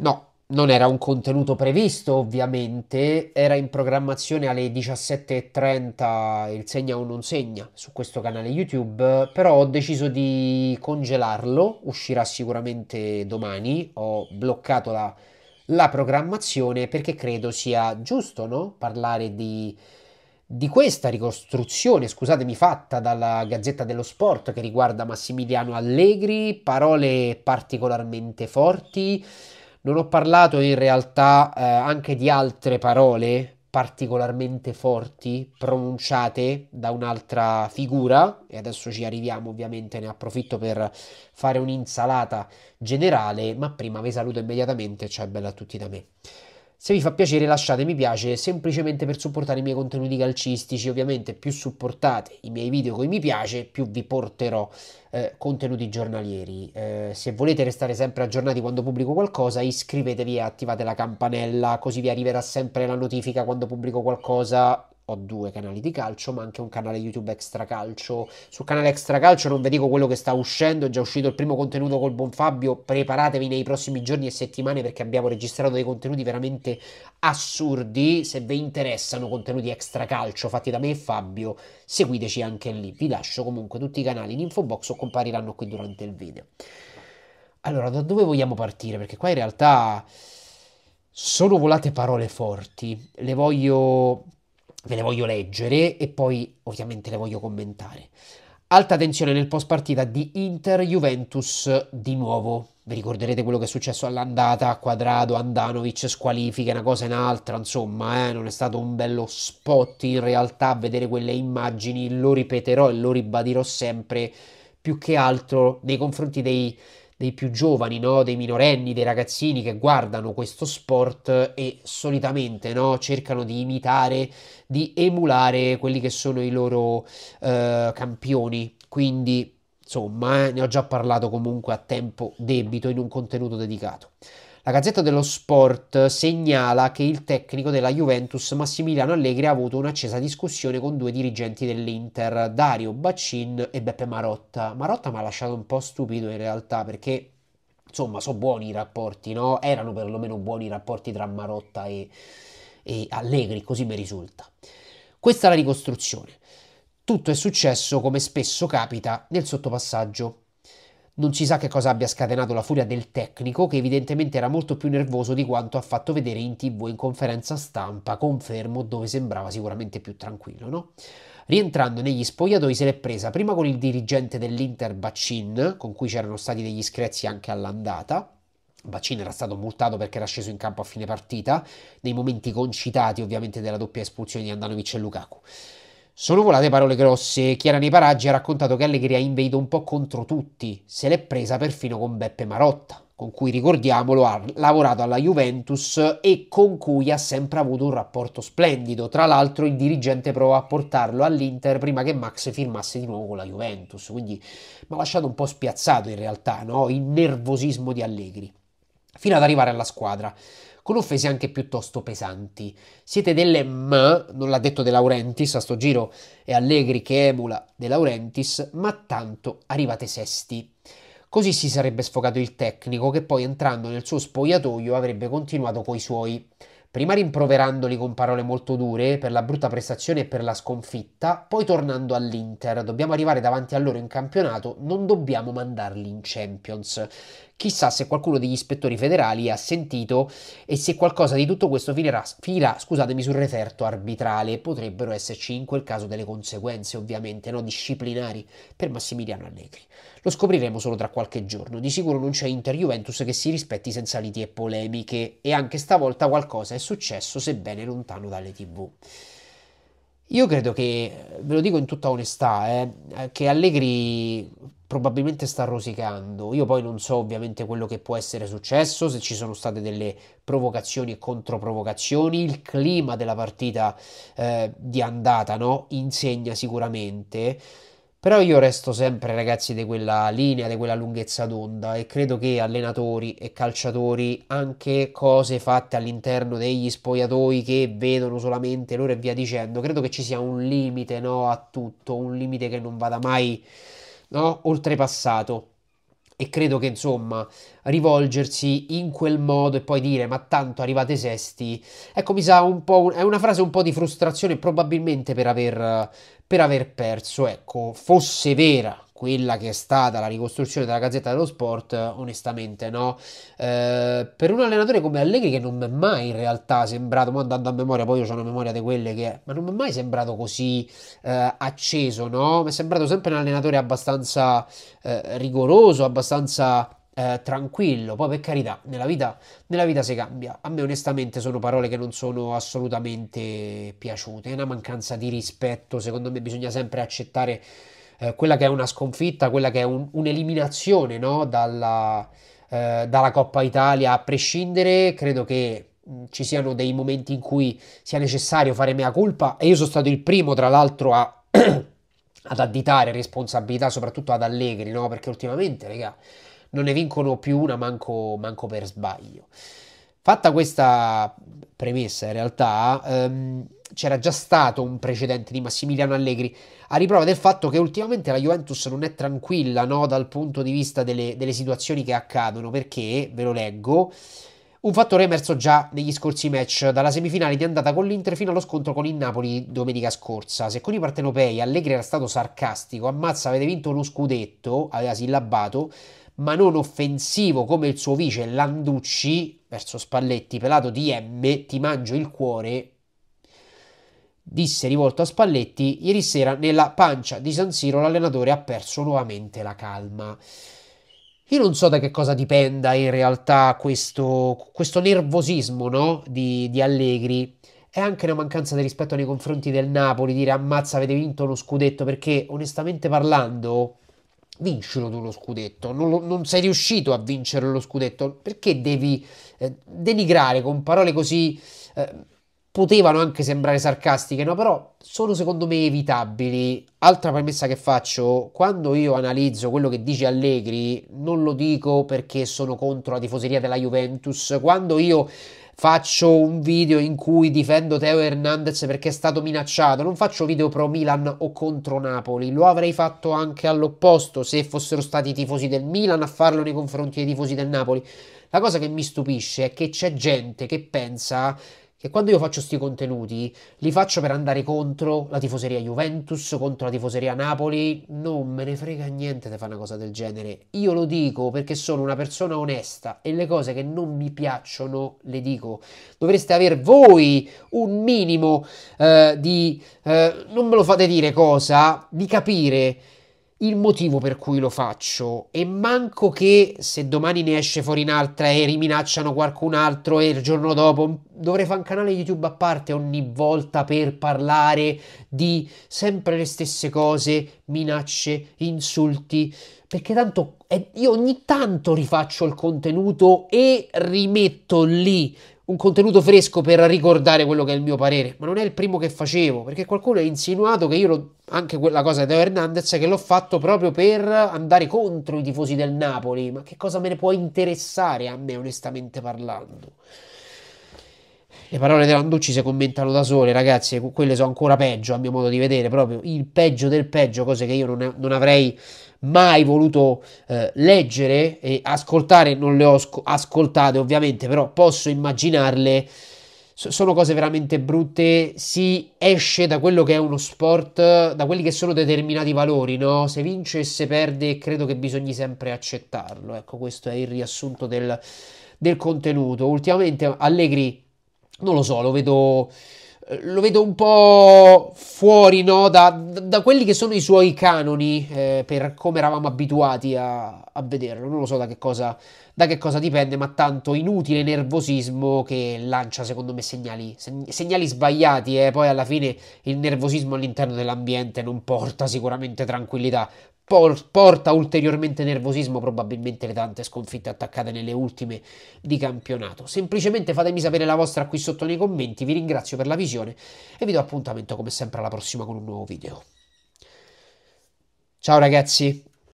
No, non era un contenuto previsto, ovviamente, era in programmazione alle 17.30 il segna o non segna su questo canale YouTube, però ho deciso di congelarlo, uscirà sicuramente domani, ho bloccato la, la programmazione perché credo sia giusto, no? Parlare di, di questa ricostruzione, scusatemi, fatta dalla Gazzetta dello Sport che riguarda Massimiliano Allegri, parole particolarmente forti non ho parlato in realtà eh, anche di altre parole particolarmente forti pronunciate da un'altra figura e adesso ci arriviamo ovviamente ne approfitto per fare un'insalata generale ma prima vi saluto immediatamente ciao e bella a tutti da me se vi fa piacere lasciate mi piace semplicemente per supportare i miei contenuti calcistici, ovviamente più supportate i miei video con i mi piace, più vi porterò eh, contenuti giornalieri. Eh, se volete restare sempre aggiornati quando pubblico qualcosa iscrivetevi e attivate la campanella così vi arriverà sempre la notifica quando pubblico qualcosa ho due canali di calcio, ma anche un canale YouTube Extra Calcio. Sul canale Extra Calcio non vi dico quello che sta uscendo, è già uscito il primo contenuto col buon Fabio, preparatevi nei prossimi giorni e settimane perché abbiamo registrato dei contenuti veramente assurdi. Se vi interessano contenuti Extra Calcio fatti da me e Fabio, seguiteci anche lì. Vi lascio comunque tutti i canali in info box o compariranno qui durante il video. Allora, da dove vogliamo partire? Perché qua in realtà sono volate parole forti. Le voglio ve le voglio leggere e poi ovviamente le voglio commentare. Alta tensione nel post partita di Inter-Juventus di nuovo. Vi ricorderete quello che è successo all'andata, Quadrado, Andanovic, squalifica, una cosa e un'altra, insomma, eh? non è stato un bello spot in realtà vedere quelle immagini, lo ripeterò e lo ribadirò sempre, più che altro nei confronti dei, dei più giovani, no? dei minorenni, dei ragazzini che guardano questo sport e solitamente no? cercano di imitare, di emulare quelli che sono i loro eh, campioni. Quindi, insomma, eh, ne ho già parlato comunque a tempo debito in un contenuto dedicato. La Gazzetta dello Sport segnala che il tecnico della Juventus Massimiliano Allegri ha avuto un'accesa discussione con due dirigenti dell'Inter, Dario Baccin e Beppe Marotta. Marotta mi ha lasciato un po' stupito in realtà perché insomma sono buoni i rapporti, no? Erano perlomeno buoni i rapporti tra Marotta e, e Allegri, così mi risulta. Questa è la ricostruzione. Tutto è successo come spesso capita nel sottopassaggio. Non si sa che cosa abbia scatenato la furia del tecnico, che evidentemente era molto più nervoso di quanto ha fatto vedere in tv in conferenza stampa, confermo dove sembrava sicuramente più tranquillo, no? Rientrando negli spogliatoi se l'è presa prima con il dirigente dell'Inter Baccin, con cui c'erano stati degli screzi anche all'andata, Bacin era stato multato perché era sceso in campo a fine partita, nei momenti concitati ovviamente della doppia espulsione di Andanovic e Lukaku. Sono volate parole grosse, chi era nei paraggi ha raccontato che Allegri ha inveito un po' contro tutti, se l'è presa perfino con Beppe Marotta, con cui ricordiamolo ha lavorato alla Juventus e con cui ha sempre avuto un rapporto splendido. Tra l'altro il dirigente prova a portarlo all'Inter prima che Max firmasse di nuovo con la Juventus, quindi mi ha lasciato un po' spiazzato in realtà, no? il nervosismo di Allegri, fino ad arrivare alla squadra con offese anche piuttosto pesanti. Siete delle m, non l'ha detto De Laurentiis, a sto giro è Allegri che emula De Laurentiis, ma tanto arrivate sesti. Così si sarebbe sfogato il tecnico che poi entrando nel suo spogliatoio avrebbe continuato coi suoi prima rimproverandoli con parole molto dure per la brutta prestazione e per la sconfitta, poi tornando all'Inter. Dobbiamo arrivare davanti a loro in campionato, non dobbiamo mandarli in Champions. Chissà se qualcuno degli ispettori federali ha sentito e se qualcosa di tutto questo finirà, finirà scusatemi, sul referto arbitrale. Potrebbero esserci in quel caso delle conseguenze, ovviamente, no? disciplinari per Massimiliano Allegri. Lo scopriremo solo tra qualche giorno. Di sicuro non c'è Inter-Juventus che si rispetti senza liti e polemiche e anche stavolta qualcosa è successo sebbene lontano dalle tv. Io credo che, ve lo dico in tutta onestà, eh, che Allegri probabilmente sta rosicando. Io poi non so ovviamente quello che può essere successo, se ci sono state delle provocazioni e controprovocazioni. Il clima della partita eh, di andata no? insegna sicuramente. Però io resto sempre, ragazzi, di quella linea, di quella lunghezza d'onda e credo che allenatori e calciatori, anche cose fatte all'interno degli spogliatoi che vedono solamente loro e via dicendo, credo che ci sia un limite no, a tutto, un limite che non vada mai no, oltrepassato. E credo che insomma rivolgersi in quel modo e poi dire ma tanto arrivate sesti, ecco mi sa un po' un, è una frase un po' di frustrazione probabilmente per aver, per aver perso, ecco fosse vera quella che è stata la ricostruzione della Gazzetta dello Sport, onestamente no. Eh, per un allenatore come Allegri che non mi è mai in realtà sembrato, ma andando a memoria, poi io ho una memoria di quelle che... ma non mi è mai sembrato così eh, acceso, no? Mi è sembrato sempre un allenatore abbastanza eh, rigoroso, abbastanza eh, tranquillo. Poi, per carità, nella vita, nella vita si cambia. A me, onestamente, sono parole che non sono assolutamente piaciute. È una mancanza di rispetto. Secondo me, bisogna sempre accettare eh, quella che è una sconfitta, quella che è un, un'eliminazione no? dalla, eh, dalla Coppa Italia, a prescindere, credo che mm, ci siano dei momenti in cui sia necessario fare mea culpa e io sono stato il primo tra l'altro a, ad additare responsabilità soprattutto ad Allegri no? perché ultimamente raga non ne vincono più una manco, manco per sbaglio fatta questa premessa in realtà ehm, c'era già stato un precedente di Massimiliano Allegri, a riprova del fatto che ultimamente la Juventus non è tranquilla no, dal punto di vista delle, delle situazioni che accadono, perché, ve lo leggo, un fattore emerso già negli scorsi match, dalla semifinale di andata con l'Inter fino allo scontro con il Napoli domenica scorsa. Se con i partenopei Allegri era stato sarcastico, ammazza avete vinto uno scudetto, aveva sillabato, ma non offensivo come il suo vice Landucci verso Spalletti, pelato di M, ti mangio il cuore, disse rivolto a Spalletti, ieri sera nella pancia di San Siro l'allenatore ha perso nuovamente la calma. Io non so da che cosa dipenda in realtà questo, questo nervosismo no? di, di, Allegri. È anche una mancanza di rispetto nei confronti del Napoli dire ammazza avete vinto uno scudetto perché onestamente parlando vincilo tu lo scudetto, non, non, sei riuscito a vincere lo scudetto, perché devi eh, denigrare con parole così... Eh, potevano anche sembrare sarcastiche, no? però sono secondo me evitabili. Altra premessa che faccio, quando io analizzo quello che dice Allegri, non lo dico perché sono contro la tifoseria della Juventus, quando io faccio un video in cui difendo Teo Hernandez perché è stato minacciato, non faccio video pro Milan o contro Napoli, lo avrei fatto anche all'opposto se fossero stati i tifosi del Milan a farlo nei confronti dei tifosi del Napoli. La cosa che mi stupisce è che c'è gente che pensa che quando io faccio questi contenuti li faccio per andare contro la tifoseria Juventus, contro la tifoseria Napoli, non me ne frega niente di fare una cosa del genere. Io lo dico perché sono una persona onesta e le cose che non mi piacciono le dico. Dovreste avere voi un minimo eh, di, eh, non me lo fate dire cosa, di capire il motivo per cui lo faccio e manco che se domani ne esce fuori un'altra e riminacciano qualcun altro e il giorno dopo dovrei fare un canale YouTube a parte ogni volta per parlare di sempre le stesse cose, minacce, insulti, perché tanto eh, io ogni tanto rifaccio il contenuto e rimetto lì un contenuto fresco per ricordare quello che è il mio parere, ma non è il primo che facevo, perché qualcuno ha insinuato che io, anche quella cosa di Hernandez, che l'ho fatto proprio per andare contro i tifosi del Napoli, ma che cosa me ne può interessare a me onestamente parlando? Le parole di Landucci si commentano da sole, ragazzi, quelle sono ancora peggio a mio modo di vedere, proprio il peggio del peggio, cose che io non, non avrei mai voluto eh, leggere e ascoltare, non le ho ascoltate ovviamente, però posso immaginarle. S sono cose veramente brutte, si esce da quello che è uno sport, da quelli che sono determinati valori, no? Se vince e se perde, credo che bisogni sempre accettarlo. Ecco, questo è il riassunto del, del contenuto. Ultimamente Allegri non lo so, lo vedo, eh, lo vedo un po' fuori no? da, da, quelli che sono i suoi canoni eh, per come eravamo abituati a, a, vederlo. Non lo so da che, cosa, da che cosa dipende, ma tanto inutile nervosismo che lancia secondo me segnali, segnali sbagliati e eh. poi alla fine il nervosismo all'interno dell'ambiente non porta sicuramente tranquillità porta ulteriormente nervosismo probabilmente le tante sconfitte attaccate nelle ultime di campionato. Semplicemente fatemi sapere la vostra qui sotto nei commenti, vi ringrazio per la visione e vi do appuntamento come sempre alla prossima con un nuovo video. Ciao ragazzi!